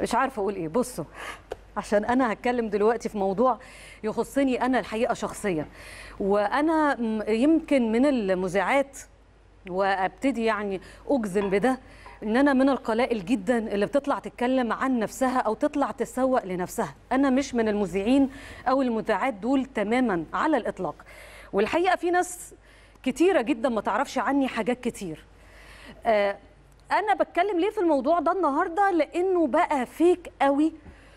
مش عارفه اقول ايه بصوا عشان انا هتكلم دلوقتي في موضوع يخصني انا الحقيقه شخصيا وانا يمكن من المذيعات وابتدي يعني اجزم بده ان انا من القلائل جدا اللي بتطلع تتكلم عن نفسها او تطلع تسوق لنفسها انا مش من المذيعين او المذيعات دول تماما على الاطلاق والحقيقه في ناس كتيره جدا ما تعرفش عني حاجات كتير آه انا بتكلم ليه في الموضوع ده النهارده لانه بقى فيك قوي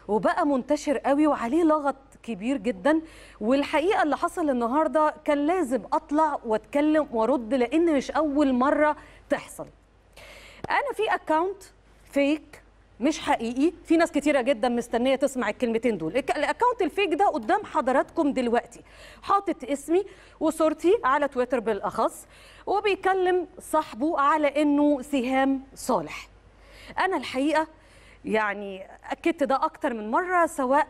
وبقى منتشر قوي وعليه لغط كبير جدا والحقيقه اللي حصل النهارده كان لازم اطلع واتكلم وارد لان مش اول مره تحصل انا في اكونت فيك مش حقيقي في ناس كتيره جدا مستنيه تسمع الكلمتين دول الاكونت الفيك ده قدام حضراتكم دلوقتي حاطط اسمي وصورتي على تويتر بالاخص وبيكلم صاحبه على انه سهام صالح انا الحقيقه يعني اكدت ده اكتر من مره سواء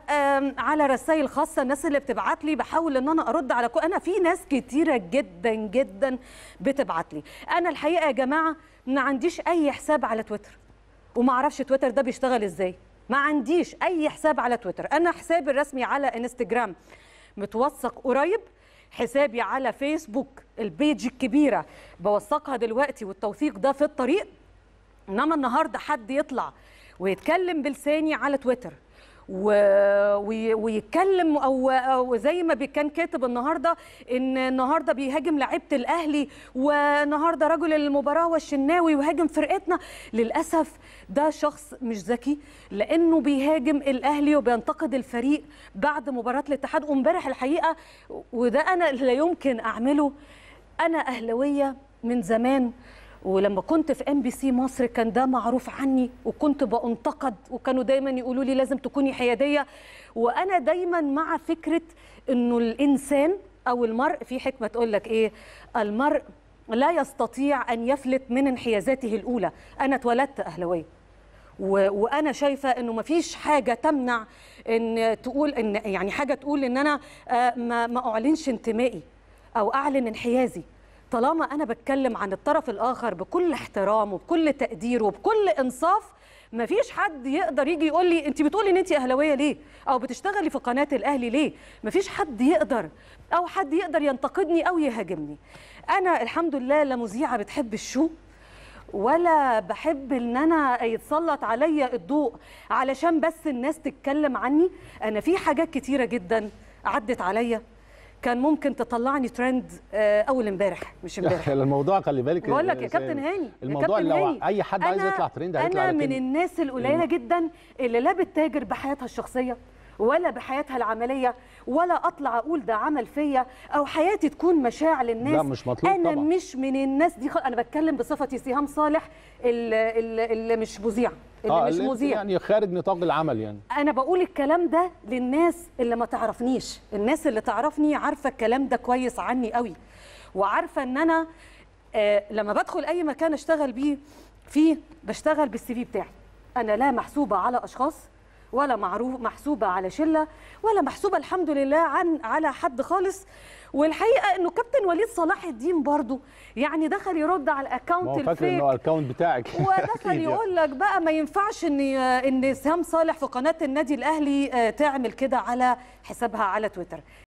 على رسائل خاصه الناس اللي بتبعت لي بحاول ان انا ارد على كو انا في ناس كتيره جدا جدا بتبعت لي انا الحقيقه يا جماعه ما عنديش اي حساب على تويتر وما اعرفش تويتر ده بيشتغل ازاي ما عنديش اي حساب على تويتر انا حسابي الرسمي على انستجرام متوثق قريب حسابي على فيسبوك البيج الكبيره بوثقها دلوقتي والتوثيق ده في الطريق انما النهارده حد يطلع ويتكلم بلساني على تويتر ويتكلم أو, زي ما كان كاتب النهارده ان النهارده بيهاجم لعيبه الاهلي والنهارده رجل المباراه والشناوي وهاجم فرقتنا للاسف ده شخص مش ذكي لانه بيهاجم الاهلي وبينتقد الفريق بعد مباراه الاتحاد وامبارح الحقيقه وده انا لا يمكن اعمله انا اهلاويه من زمان ولما كنت في ام بي سي مصر كان ده معروف عني وكنت بانتقد وكانوا دايما يقولوا لي لازم تكوني حياديه وانا دايما مع فكره انه الانسان او المرء في حكمه تقول لك ايه المرء لا يستطيع ان يفلت من انحيازاته الاولى انا اتولدت اهلاويه وانا شايفه انه ما فيش حاجه تمنع ان تقول ان يعني حاجه تقول ان انا آه، ما اعلنش انتمائي او اعلن انحيازي طالما انا بتكلم عن الطرف الاخر بكل احترام وبكل تقدير وبكل انصاف مفيش حد يقدر يجي يقول لي انت بتقولي ان انت اهلاويه ليه او بتشتغلي في قناه الاهلي ليه مفيش حد يقدر او حد يقدر ينتقدني او يهاجمني انا الحمد لله لا مذيعه بتحب الشو ولا بحب ان انا يتسلط عليا الضوء علشان بس الناس تتكلم عني انا في حاجات كتيره جدا عدت عليا كان ممكن تطلعني ترند آه، اول امبارح مش امبارح الموضوع خلي بالك بقول لك يا آه، كابتن هاني الموضوع كابتن لو هاني. اي حد عايز يطلع ترند هيطلع انا من الناس القليله جدا اللي لا بتتاجر بحياتها الشخصيه ولا بحياتها العمليه ولا اطلع اقول ده عمل فيا او حياتي تكون مشاع للناس لا مش مطلوب انا طبعا. مش من الناس دي خل... انا بتكلم بصفتي سهام صالح اللي, اللي مش مذيعه اللي آه مش مذيع يعني خارج نطاق العمل يعني انا بقول الكلام ده للناس اللي ما تعرفنيش الناس اللي تعرفني عارفه الكلام ده كويس عني قوي وعارفه ان انا آه لما بدخل اي مكان اشتغل بيه فيه بشتغل بالسي في بتاعي انا لا محسوبه على اشخاص ولا معروف محسوبه على شله ولا محسوبه الحمد لله عن على حد خالص والحقيقه انه كابتن وليد صلاح الدين برضه يعني دخل يرد على الاكونت الفيك فاكر انه الاكونت بتاعك ودخل يعني. يقول لك بقى ما ينفعش ان ان سهام صالح في قناه النادي الاهلي آه، تعمل كده على حسابها على تويتر